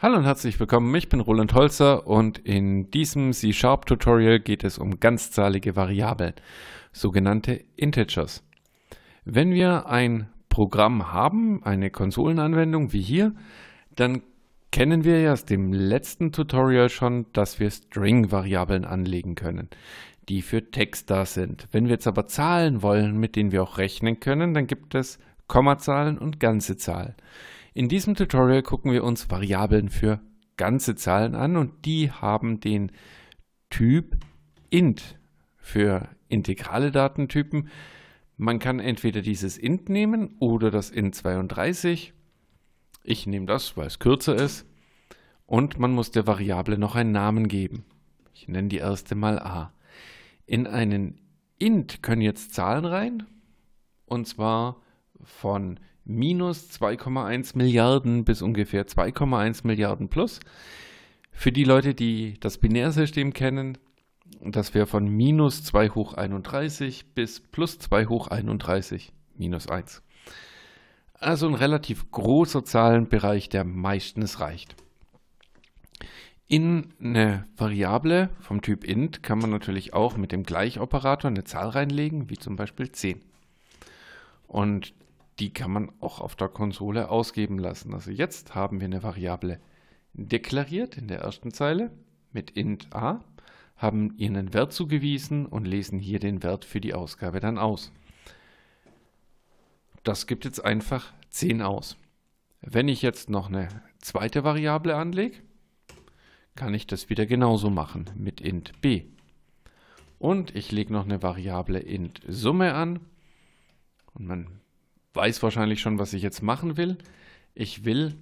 Hallo und herzlich willkommen, ich bin Roland Holzer und in diesem C-Sharp-Tutorial geht es um ganzzahlige Variablen, sogenannte Integers. Wenn wir ein Programm haben, eine Konsolenanwendung wie hier, dann kennen wir ja aus dem letzten Tutorial schon, dass wir String-Variablen anlegen können, die für Text da sind. Wenn wir jetzt aber Zahlen wollen, mit denen wir auch rechnen können, dann gibt es Kommazahlen und ganze Zahlen. In diesem Tutorial gucken wir uns Variablen für ganze Zahlen an und die haben den Typ int für integrale Datentypen. Man kann entweder dieses int nehmen oder das int 32. Ich nehme das, weil es kürzer ist. Und man muss der Variable noch einen Namen geben. Ich nenne die erste mal a. In einen int können jetzt Zahlen rein. Und zwar von minus 2,1 Milliarden bis ungefähr 2,1 Milliarden plus. Für die Leute, die das Binärsystem kennen, das wäre von minus 2 hoch 31 bis plus 2 hoch 31 minus 1. Also ein relativ großer Zahlenbereich, der meistens reicht. In eine Variable vom Typ int kann man natürlich auch mit dem Gleichoperator eine Zahl reinlegen, wie zum Beispiel 10. Und die kann man auch auf der Konsole ausgeben lassen. Also jetzt haben wir eine Variable deklariert in der ersten Zeile mit int a, haben ihr einen Wert zugewiesen und lesen hier den Wert für die Ausgabe dann aus. Das gibt jetzt einfach 10 aus. Wenn ich jetzt noch eine zweite Variable anlege, kann ich das wieder genauso machen mit int b. Und ich lege noch eine Variable int Summe an und man weiß wahrscheinlich schon, was ich jetzt machen will. Ich will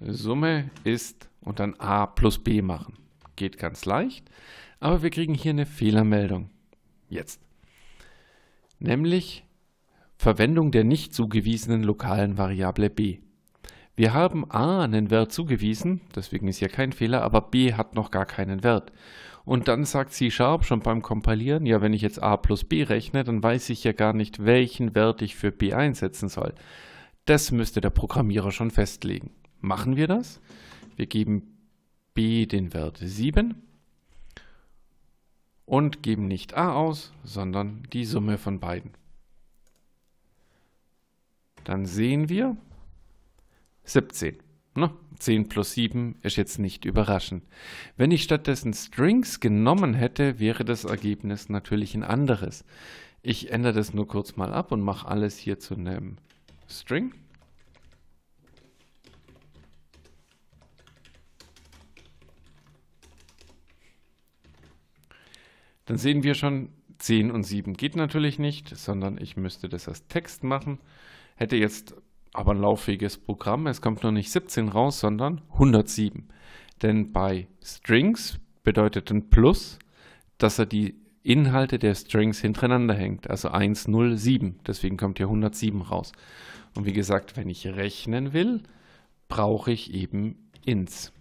Summe ist und dann a plus b machen. Geht ganz leicht, aber wir kriegen hier eine Fehlermeldung. Jetzt. Nämlich Verwendung der nicht zugewiesenen lokalen Variable b. Wir haben a einen Wert zugewiesen, deswegen ist hier kein Fehler, aber b hat noch gar keinen Wert. Und dann sagt C-Sharp schon beim Kompilieren, ja, wenn ich jetzt a plus b rechne, dann weiß ich ja gar nicht, welchen Wert ich für b einsetzen soll. Das müsste der Programmierer schon festlegen. Machen wir das? Wir geben b den Wert 7 und geben nicht a aus, sondern die Summe von beiden. Dann sehen wir, 17. Ne? 10 plus 7 ist jetzt nicht überraschend. Wenn ich stattdessen Strings genommen hätte, wäre das Ergebnis natürlich ein anderes. Ich ändere das nur kurz mal ab und mache alles hier zu einem String. Dann sehen wir schon, 10 und 7 geht natürlich nicht, sondern ich müsste das als Text machen. Hätte jetzt aber ein lauffähiges Programm. Es kommt nur nicht 17 raus, sondern 107. Denn bei Strings bedeutet ein Plus, dass er die Inhalte der Strings hintereinander hängt, also 107. Deswegen kommt hier 107 raus. Und wie gesagt, wenn ich rechnen will, brauche ich eben ins.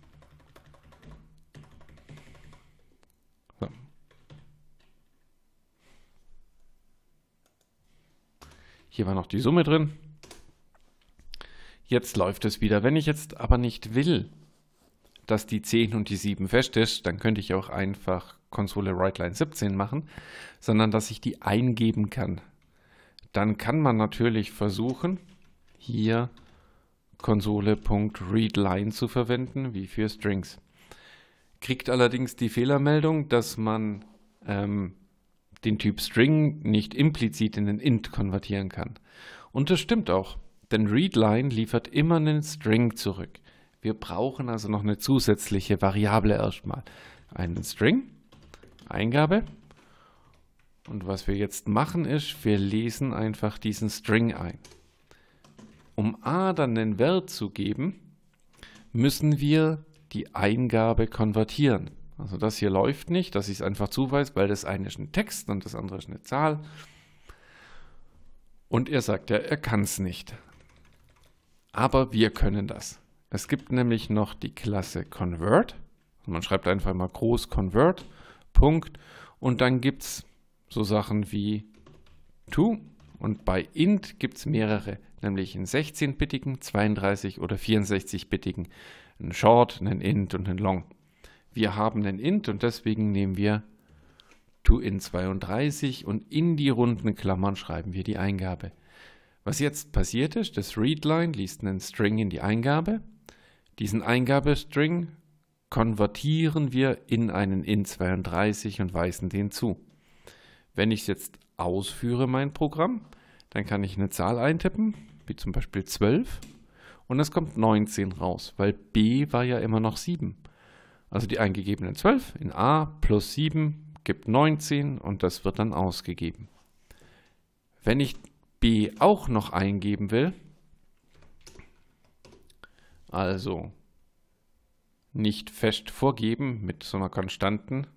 Hier war noch die Summe drin. Jetzt läuft es wieder. Wenn ich jetzt aber nicht will, dass die 10 und die 7 fest ist, dann könnte ich auch einfach Konsole WriteLine 17 machen, sondern dass ich die eingeben kann. Dann kann man natürlich versuchen, hier Konsole.readLine zu verwenden, wie für Strings. Kriegt allerdings die Fehlermeldung, dass man ähm, den Typ String nicht implizit in den Int konvertieren kann. Und das stimmt auch denn Readline liefert immer einen String zurück. Wir brauchen also noch eine zusätzliche Variable erstmal. Einen String, Eingabe. Und was wir jetzt machen ist, wir lesen einfach diesen String ein. Um a dann den Wert zu geben, müssen wir die Eingabe konvertieren. Also das hier läuft nicht, dass ich es einfach zuweise, weil das eine ist ein Text und das andere ist eine Zahl. Und er sagt ja, er kann es nicht aber wir können das. Es gibt nämlich noch die Klasse Convert. Man schreibt einfach mal groß Convert, Punkt. Und dann gibt es so Sachen wie To. Und bei int gibt es mehrere, nämlich einen 16-bittigen, 32- oder 64-bittigen, einen Short, einen int und einen long. Wir haben einen int und deswegen nehmen wir to in 32 und in die runden Klammern schreiben wir die Eingabe. Was jetzt passiert ist, das Readline liest einen String in die Eingabe. Diesen Eingabestring konvertieren wir in einen IN32 und weisen den zu. Wenn ich jetzt ausführe, mein Programm, dann kann ich eine Zahl eintippen, wie zum Beispiel 12, und es kommt 19 raus, weil b war ja immer noch 7. Also die eingegebenen 12 in a plus 7 gibt 19 und das wird dann ausgegeben. Wenn ich b auch noch eingeben will, also nicht fest vorgeben mit so einer Konstanten,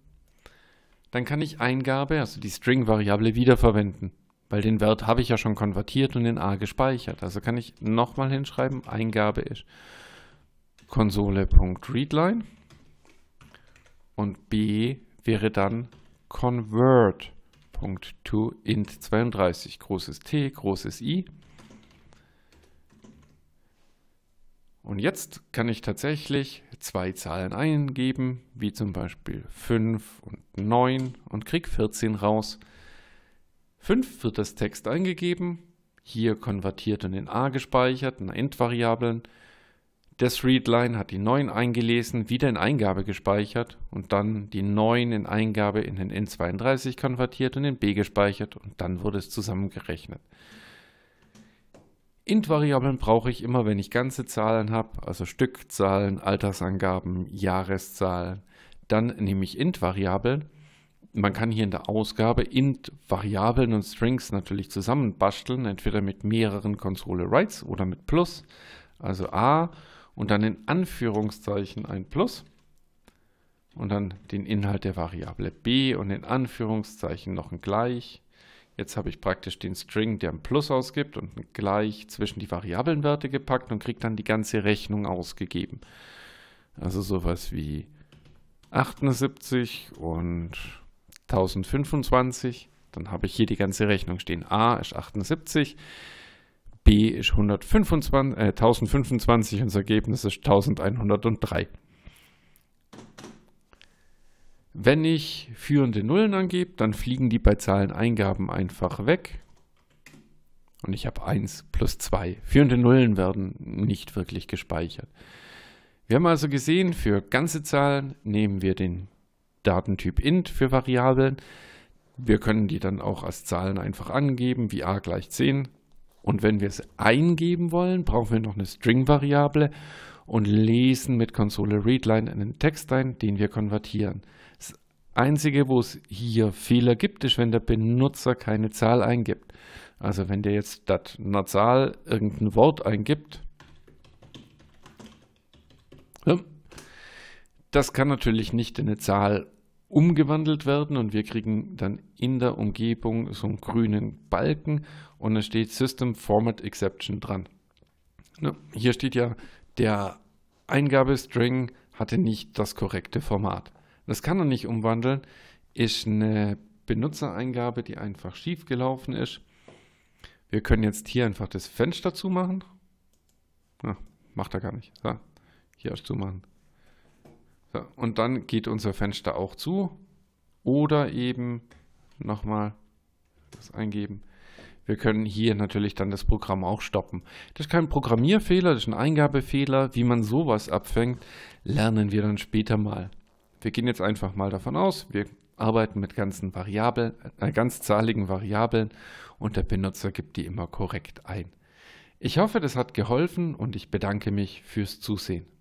dann kann ich Eingabe, also die String-Variable, wiederverwenden, weil den Wert habe ich ja schon konvertiert und in a gespeichert. Also kann ich nochmal hinschreiben, Eingabe ist Konsole.readline und b wäre dann convert int 32, großes T, großes I. Und jetzt kann ich tatsächlich zwei Zahlen eingeben, wie zum Beispiel 5 und 9 und kriege 14 raus. 5 wird als Text eingegeben, hier konvertiert und in a gespeichert, in Endvariablen. variablen das Readline hat die 9 eingelesen, wieder in Eingabe gespeichert und dann die 9 in Eingabe in den N32 konvertiert und in B gespeichert und dann wurde es zusammengerechnet. Int-Variablen brauche ich immer, wenn ich ganze Zahlen habe, also Stückzahlen, Altersangaben, Jahreszahlen. Dann nehme ich Int-Variablen. Man kann hier in der Ausgabe Int-Variablen und Strings natürlich zusammenbasteln, entweder mit mehreren Konsole Writes oder mit Plus, also A und dann in Anführungszeichen ein Plus und dann den Inhalt der Variable b und in Anführungszeichen noch ein Gleich. Jetzt habe ich praktisch den String, der ein Plus ausgibt und ein Gleich zwischen die Variablenwerte gepackt und kriege dann die ganze Rechnung ausgegeben. Also sowas wie 78 und 1025. Dann habe ich hier die ganze Rechnung stehen. a ist 78. B ist 125, äh, 1025 und das Ergebnis ist 1103. Wenn ich führende Nullen angebe, dann fliegen die bei Zahleneingaben einfach weg. Und ich habe 1 plus 2. Führende Nullen werden nicht wirklich gespeichert. Wir haben also gesehen, für ganze Zahlen nehmen wir den Datentyp int für Variablen. Wir können die dann auch als Zahlen einfach angeben, wie a gleich 10. Und wenn wir es eingeben wollen, brauchen wir noch eine String-Variable und lesen mit Konsole Readline einen Text ein, den wir konvertieren. Das Einzige, wo es hier Fehler gibt, ist, wenn der Benutzer keine Zahl eingibt. Also wenn der jetzt statt einer Zahl irgendein Wort eingibt, das kann natürlich nicht in eine Zahl umgewandelt werden und wir kriegen dann in der Umgebung so einen grünen Balken und da steht System Format Exception dran. Ne, hier steht ja, der Eingabestring hatte nicht das korrekte Format. Das kann er nicht umwandeln, ist eine Benutzereingabe, die einfach schief gelaufen ist. Wir können jetzt hier einfach das Fenster zumachen. Ja, macht er gar nicht. Ja, hier erst zumachen. So, und dann geht unser Fenster auch zu. Oder eben nochmal das eingeben. Wir können hier natürlich dann das Programm auch stoppen. Das ist kein Programmierfehler, das ist ein Eingabefehler. Wie man sowas abfängt, lernen wir dann später mal. Wir gehen jetzt einfach mal davon aus, wir arbeiten mit ganzen Variablen, äh, ganzzahligen Variablen und der Benutzer gibt die immer korrekt ein. Ich hoffe, das hat geholfen und ich bedanke mich fürs Zusehen.